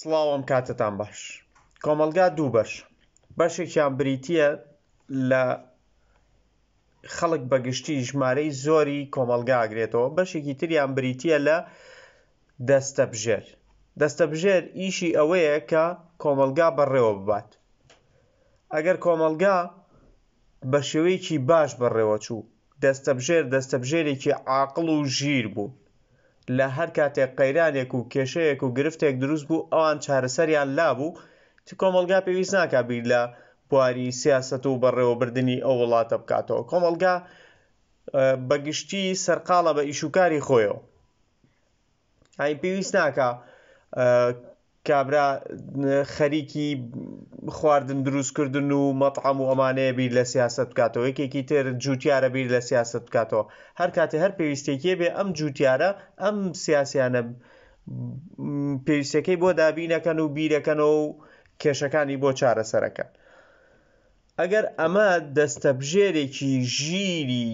سڵاوم کاتتان باش کۆمەلگا دوو بەش بەشێکیان بریتە لە خەڵک بەگشتی ژمارەی زۆری کۆمەلگا ئاگرێتەوە بەشێکی تریان بریتە لە دەستەبژێر دەستەبژێر ئیشی ئەوەیە کە کۆمەلگا بەڕێوە ببات ئەگەر کۆمەلگا بە شێوەیەکی باش بەڕێوە چوو دەستەبژێر دەستەبژێرێکی عاقل و ژیر بوو لە هەر کاتێک قەیرانێک و کێشەیەک و گرفتێک دروست بوو ئەوان چارەسەریان لابوو چ کۆمەلگا پێویست ناکبییر لە بواری سیاست و بەڕێوەبردننی ئەو وڵاتە بکاتەوە کۆمەلگا بەگشتی سەرقاڵە بە ئیشوکاری خۆیەوە ئای پێویست ناکە کابرا خەریکی خواردن دروستکردن و مەطعام و ئەمانەیە بیر لە سیاست بکاتەوە یەکێکی تر جوتیارە بیر لە سیاست بکاتەوە هەر کاتێ هەر پێویستێکیە بێ ئەم جوتیارە ئەم سیاسیانە پێویستەکەی بۆ دابینەکەن و بیرەکەنەوە و کێشەکانی بۆ چارەسەرەکە ئەگەر ئەمە دەستەبژێرێکی ژیری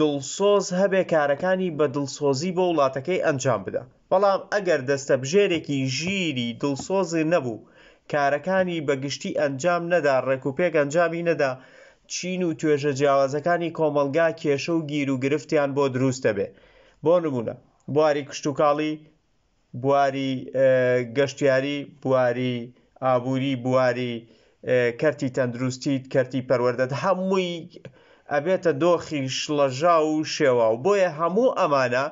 دڵسۆز هەبێ کارەکانی بە دڵسۆزی بۆ وڵاتەکەی ئەنجام بدە بەڵام ئەگەر دەستەبژێرێکی ژیری دڵسۆزی نەبوو کارەکانی بەگشتی ئەنجام نەدا ڕێکوپێک ئەنجامی نەدا چین و توێژە جیاوازەکانی کۆمەلگا کێشە و گیر و گرفتیان بۆ دروستە بێ بۆ نمونە بواری کشتتوکاڵی بواری گەشتیاری بواری ئابووری بواری کەرتی تەندروستیت کەرتی پەروەردەت هەمووی ئەبێتە دۆخی شڵەژا و شێوە و بۆیە هەموو ئەمانە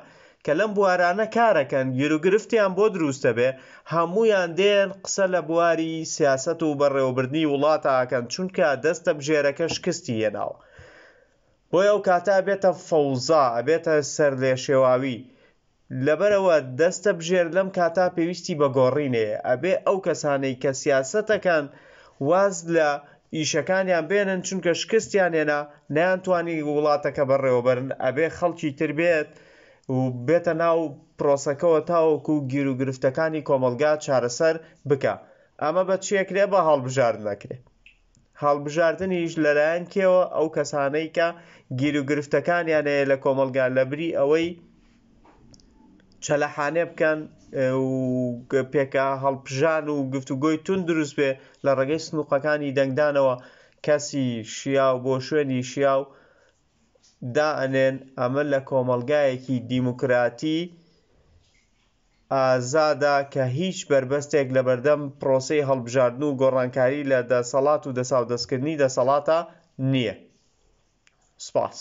کە لەم بوارانە کارەکەن گیرروگرفتیان بۆ دروستە بێ هەمویان دێن قسە لە بواری سیاست و بەڕێوەبردننی وڵاتە ئاکەن چونکە دەستە بژێرەکە شکستی هێناوە بۆیە ئەو کاتە بێتە فەوزا ئەبێتە سەر لێشێواوی لەبەرەوە دەستە بژێر لەم کاتا پێویستی بە گۆڕینێ ئەبێ ئەو کەسانەی کە سیاستەکان واز لە ئیشەکانیان بێنن چونکە شکستیان هێنا نیانتوانی وڵاتەکە بەڕێوەبرن ئەبێ خەڵکی تر بێت و بێتە ناو پرۆسەکەەوە تاوەکو گیر و گرفتەکانی کۆمەلگا چارەسەر بکە ئەمە بە چیەکرێ بە هەڵبژارد نەکرێت هەڵبژاردننیش لەلایەن کێوە ئەو کەسانەی کە گیر و گرفتەکانیان هەیە لە کۆمەلگا لەبری ئەوەی چەلەحانێ بکەن پێکە هەڵبژان و گفتوگۆی تون دروست بێ لە ڕێگەی سنووقەکانی دەنگدانەوە کەسی شیا و بۆ شوێنی شیا و دائنێن ئەمە لە کۆمەلگایەکی دیموکراتی ئازادا کە هیچ بربەستێک لە بەردەم پرۆسی هەڵبژاردن و گۆڕانکاری لە دەسەڵات و دەساودەستکردنی دەسەڵاتە نییە سپاس.